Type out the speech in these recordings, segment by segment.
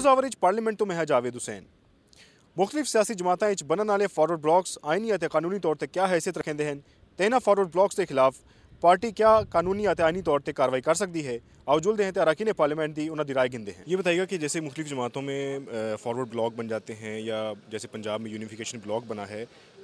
news ਵਿੱਚ parliament ਤੋਂ ਮੈਂ ਹਾਂ ਹੁਸੈਨ ਮੁxtਲਿਫ ਸਿਆਸੀ ਜਮਾਤਾਂ ਵਿੱਚ ਬਣਨ ਵਾਲੇ ਫਾਰਵਰਡ ਬਲੌਕਸ ਆਇਨੀ ਅਤੇ ਕਾਨੂੰਨੀ ਤੌਰ ਤੇ ਕੀ ਹੈਸੀਅਤ ਰੱਖਦੇ ਹਨ ਤੇ ਇਹਨਾਂ ਫਾਰਵਰਡ ਬਲੌਕਸ ਦੇ ਖਿਲਾਫ पार्टी क्या कानूनी या ਆਇਨੀ तौर पर कार्रवाई कर सकती है अवजुल दें ने पार्लियामेंट की उन्होंने राय गिनते हैं ये बताइएगा कि जैसे मुख्तिक जमातों में फॉरवर्ड ब्लॉक बन जाते हैं या जैसे पंजाब में यूनिफिकेशन ब्लॉक बना है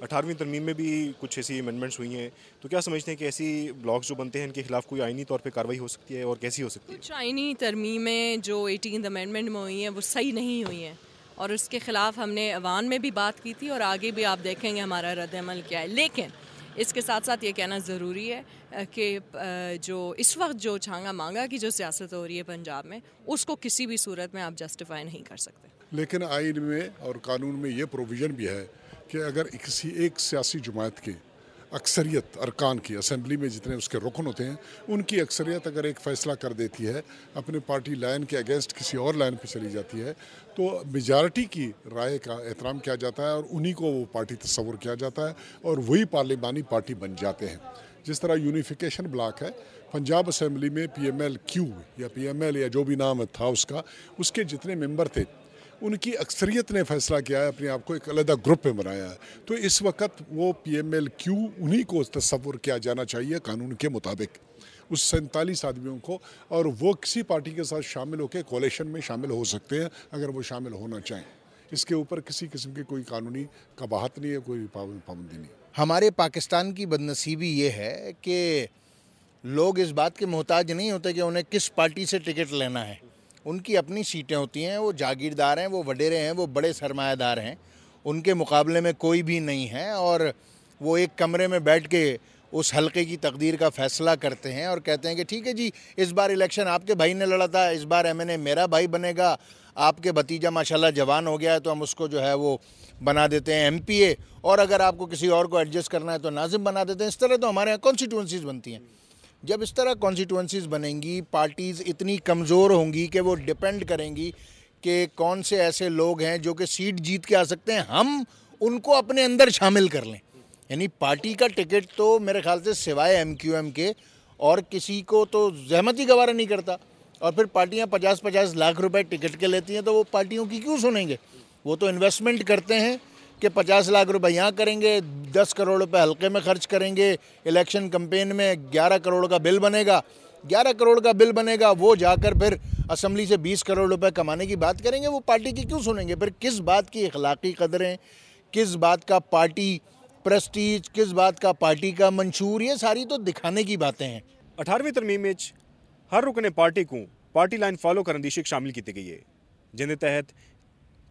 अठारहवीं तरमीम में भी कुछ ऐसी अमेंडमेंट्स हुई हैं तो क्या समझते हैं कि ऐसी ब्लॉक्स जो बनते हैं इनके खिलाफ कोई आइनी तौर पर कार्रवाई हो सकती है और कैसी हो सकती है कुछ आइनी तरमीमें जो एटीन अमेंडमेंट में हुई हैं वो सही नहीं हुई हैं और उसके खिलाफ हमने अवान में भी बात की थी और आगे भी आप देखेंगे हमारा रद्द अमल क्या है लेकिन इसके साथ साथ ये कहना ज़रूरी है कि जो इस वक्त जो छांगा मांगा की जो सियासत हो रही है पंजाब में उसको किसी भी सूरत में आप जस्टिफाई नहीं कर सकते लेकिन आइन में और कानून में ये प्रोविज़न भी है कि अगर किसी एक सियासी जमात के अक्सरियत अरकान की असम्बली में जितने उसके रुकन होते हैं उनकी अक्सरियत अगर एक फ़ैसला कर देती है अपने पार्टी लाइन के अगेंस्ट किसी और लाइन पर चली जाती है तो मेजारटी की राय का एहतराम किया जाता है और उन्हीं को वो पार्टी तस्वर किया जाता है और वही पार्लिमानी पार्टी बन जाते हैं जिस तरह यूनिफिकेशन ब्लॉक है पंजाब असम्बली में पी एम एल क्यू या पी एम एल या जो भी नाम था उसका उसके जितने मेंबर थे उनकी अक्सरियत ने फैसला किया है अपने आप को एक अलग ग्रुप में बनाया है तो इस वक्त वो पी एम एल क्यू उन्हीं को तस्वुर किया जाना चाहिए कानून के मुताबिक उस सैंतालीस आदमियों को और वो किसी पार्टी के साथ शामिल होकर कोलेशन में शामिल हो सकते हैं अगर वो शामिल होना चाहें इसके ऊपर किसी किस्म की कोई कानूनी कबाहत नहीं है कोई पाबंदी नहीं हमारे पाकिस्तान की बदनसीबी ये है कि लोग इस बात के मोहताज नहीं होते कि उन्हें किस पार्टी से टिकट लेना है उनकी अपनी सीटें होती हैं वो जागीरदार हैं वो वडेरे हैं वो बड़े सरमायादार हैं उनके मुकाबले में कोई भी नहीं है और वो एक कमरे में बैठ के उस हलके की तकदीर का फैसला करते हैं और कहते हैं कि ठीक है जी इस बार इलेक्शन आपके भाई ने लड़ा था इस बार एम मेरा भाई बनेगा आपके भतीजा माशाल्लाह जवान हो गया है तो हम उसको जो है वो बना देते हैं एमपीए और अगर आपको किसी और को एडजस्ट करना है तो नाजिम बना देते हैं इस तरह तो हमारे यहाँ कॉन्स्टिट्यूंसीज बनती हैं जब इस तरह कॉन्स्टिट्यूंसीज बनेंगी पार्टीज़ इतनी कमज़ोर होंगी कि वो डिपेंड करेंगी कि कौन से ऐसे लोग हैं जो कि सीट जीत के आ सकते हैं हम उनको अपने अंदर शामिल कर लें यानी पार्टी का टिकट तो मेरे ख्याल से सिवाय एम क्यू एम के और किसी को तो जहमत ही गवारा नहीं करता और फिर पार्टियां पचास पचास लाख रुपए टिकट के लेती हैं तो वो पार्टियों की क्यों सुनेंगे वो तो इन्वेस्टमेंट करते हैं कि 50 लाख रुपए यहाँ करेंगे 10 करोड़ रुपए हल्के में खर्च करेंगे इलेक्शन कंपेन में 11 करोड़ का बिल बनेगा 11 करोड़ का बिल बनेगा वो जाकर फिर असम्बली से 20 करोड़ रुपए कमाने की बात करेंगे वो पार्टी की क्यों सुनेंगे फिर किस बात की अखलाकी कदरें किस बात का पार्टी प्रस्टीज किस बात का पार्टी का मंशूर ये सारी तो दिखाने की बातें हैं अठारहवीं तरमीम हर रुकने पार्टी को पार्टी लाइन फॉलो करने की शिक शामिल की गई है जिन्हें तहत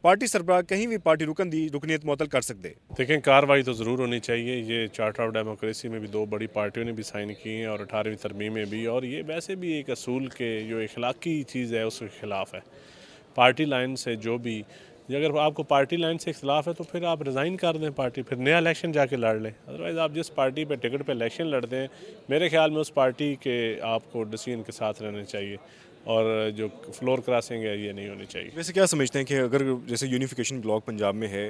पार्टी सरबराह कहीं भी पार्टी रुकन दी रुकनीत मुतल कर सकते देखें कार्रवाई तो ज़रूर होनी चाहिए ये चार्टर ऑफ डेमोक्रेसी में भी दो बड़ी पार्टियों ने भी साइन की हैं और अठारहवीं तरमी में भी और ये वैसे भी एक असूल के जो इखलाकी चीज़ है उसके ख़िलाफ़ है पार्टी लाइन से जो भी अगर आपको पार्टी लाइन से इख्तलाफ है तो फिर आप रिज़ाइन कर दें पार्टी फिर नया इलेक्शन जाके लड़ लें अदरवाइज़ आप जिस पार्टी पे टिकट पे इलेक्शन लड़ते हैं मेरे ख्याल में उस पार्टी के आपको डिसीजन के साथ रहना चाहिए और जो फ्लोर क्रॉसिंग है ये नहीं होनी चाहिए वैसे क्या समझते हैं कि अगर जैसे यूनिफिकेशन ब्लॉक पंजाब में है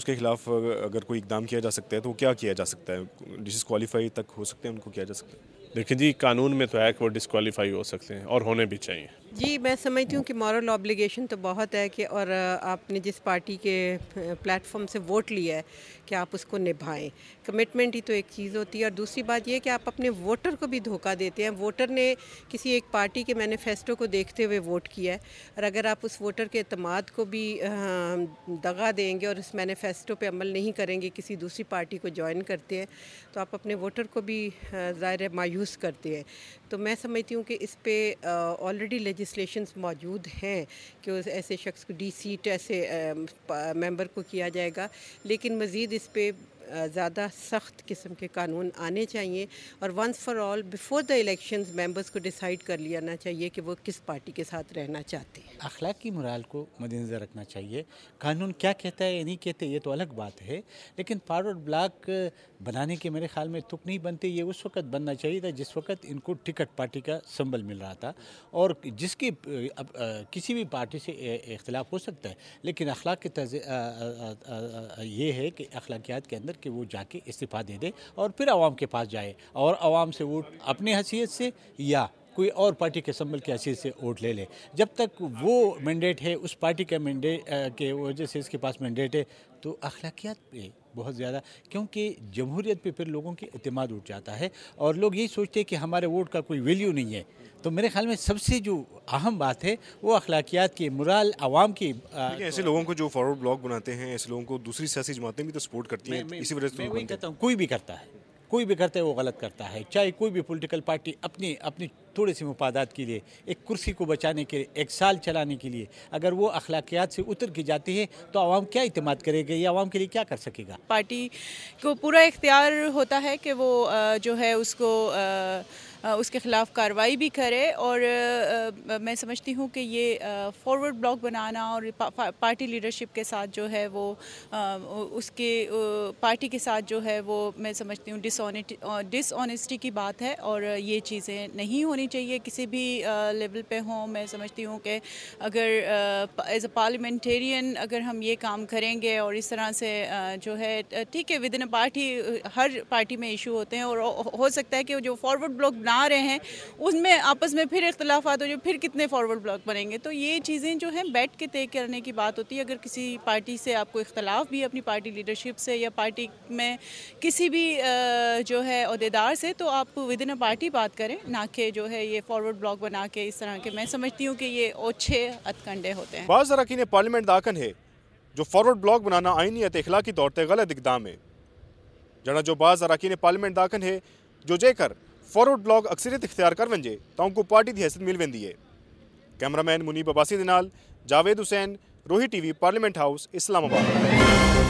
उसके खिलाफ अगर कोई इकदाम किया जा सकता है तो क्या किया जा सकता है डिसक्वालीफाई तक हो सकते हैं उनको किया जा सकता है देखिए जी कानून में तो है कि वो डिसक्वालीफाई हो सकते हैं और होने भी चाहिए जी मैं समझती हूँ कि मॉरल ऑब्लिगेशन तो बहुत है कि और आपने जिस पार्टी के प्लेटफॉर्म से वोट लिया है कि आप उसको निभाएं कमिटमेंट ही तो एक चीज़ होती है और दूसरी बात यह कि आप अपने वोटर को भी धोखा देते हैं वोटर ने किसी एक पार्टी के मैनिफेस्टो को देखते हुए वोट किया है और अगर आप उस वोटर के अतमाद को भी दगा देंगे और उस मैनिफेस्टो पर अमल नहीं करेंगे किसी दूसरी पार्टी को ज्वाइन करते हैं तो आप अपने वोटर को भी ज़ाहिर मायूस करते हैं तो मैं समझती हूँ कि इस पर ऑलरेडी लेजिस्लेशन मौजूद हैं कि ऐसे शख्स को डी सीट तो ऐसे मेंबर को किया जाएगा लेकिन मज़ीद इस पर ज़्यादा सख्त किस्म के कानून आने चाहिए और once for all before the elections members को डिसाइड कर लेना चाहिए कि वो किस पार्टी के साथ रहना चाहते हैं अखलाक की मुराल को मद्देनज़र रखना चाहिए कानून क्या कहता है या नहीं कहते ये तो अलग बात है लेकिन पावर ब्लॉक बनाने के मेरे ख्याल में तुक नहीं बनते ये उस वक्त बनना चाहिए था जिस वक्त इनको टिकट पार्टी का संबल मिल रहा था और जिसकी अब किसी भी पार्टी से इख्तलाफ हो सकता है लेकिन अखलाक के ये है कि अखलाकियात के अंदर कि वो जाके इस्तीफ़ा दे दे और फिर आवाम के पास जाए और आवाम से वो अपनी हैसियत से या कोई और पार्टी के संबल की हैसियत से वोट ले ले जब तक वो मैंडेट है उस पार्टी के मैंडेट के वजह से इसके पास मैंडेट है तो अखलाकियात पे बहुत ज़्यादा क्योंकि जमहूरीत पे फिर लोगों की अतमाद उठ जाता है और लोग यही सोचते हैं कि हमारे वोट का कोई वैल्यू नहीं है तो मेरे ख्याल में सबसे जो अहम बात है वो अखलाकियात की मुराल आवाम की ऐसे लोगों को जो फॉरवर्ड ब्लॉक बनाते हैं ऐसे लोगों को दूसरी सियासी जमातें भी तो सपोर्ट करती हैं इसी वजह से तो कोई भी करता है कोई भी करता है वो गलत करता है चाहे कोई भी पॉलिटिकल पार्टी अपनी अपनी थोड़े से मुफादात के लिए एक कुर्सी को बचाने के लिए एक साल चलाने के लिए अगर वो अखलाकियात से उतर की जाती है तो आवाम क्या इतमाद करेगा या आवाम के लिए क्या कर सकेगा पार्टी को पूरा इख्तियार होता है कि वो जो है उसको आ, उसके ख़िलाफ़ कार्रवाई भी करे और मैं समझती हूँ कि ये फॉरवर्ड ब्लॉक बनाना और पार्टी लीडरशिप के साथ जो है वो उसके पार्टी के साथ जो है वो मैं समझती हूँ डिसऑनेस्टी की बात है और ये चीज़ें नहीं होनी चाहिए किसी भी लेवल पे हों मैं समझती हूँ कि अगर एज अ पार्लियामेंटेरियन अगर हम ये काम करेंगे और इस तरह से जो है ठीक है विद इन पार्टी हर पार्टी में इशू होते हैं और हो सकता है कि जो फॉरवर्ड ब्लॉक बना रहे हैं उसमें आपस में फिर इख्तलाफा हो जो फिर कितने फॉरवर्ड ब्लॉक बनेंगे तो ये चीज़ें जो हैं बैठ के तय करने की बात होती है अगर किसी पार्टी से आपको इख्तलाफ भी अपनी पार्टी लीडरशिप से या पार्टी में किसी भी जो है अहदेदार से तो आप विद इन अ पार्टी बात करें ना कि जो है ये फॉरवर्ड ब्लॉक बना के इस तरह के मैं समझती हूँ कि ये ओछे अतकंडे होते हैं बहुत सारा अरकान पार्लियामेंट दाखन है जो फॉरवर्ड ब्लॉक बनाना आइनियत अखलाकी तौर पर गलत इकदाम है जड़ा जो बाज़ अरकान पार्लियामेंट दाखन है जो जेकर ਫਾਰਵਰਡ ਬਲੌਗ ਅਕਸਰੀਅਤ ਇਖਤਿਆਰ ਕਰ ਵੰਜੇ ਤਾਂ ਕੋ ਪਾਰਟੀ ਦੀ ਹਿੱਸਤ ਮਿਲ ਵੰਦੀ ਏ ਕੈਮਰਾਮੈਨ ਮੁਨੀਬ ਅਬਾਸੀ ਦੇ ਨਾਲ Javed Hussain Rohi TV parliament house Islamabad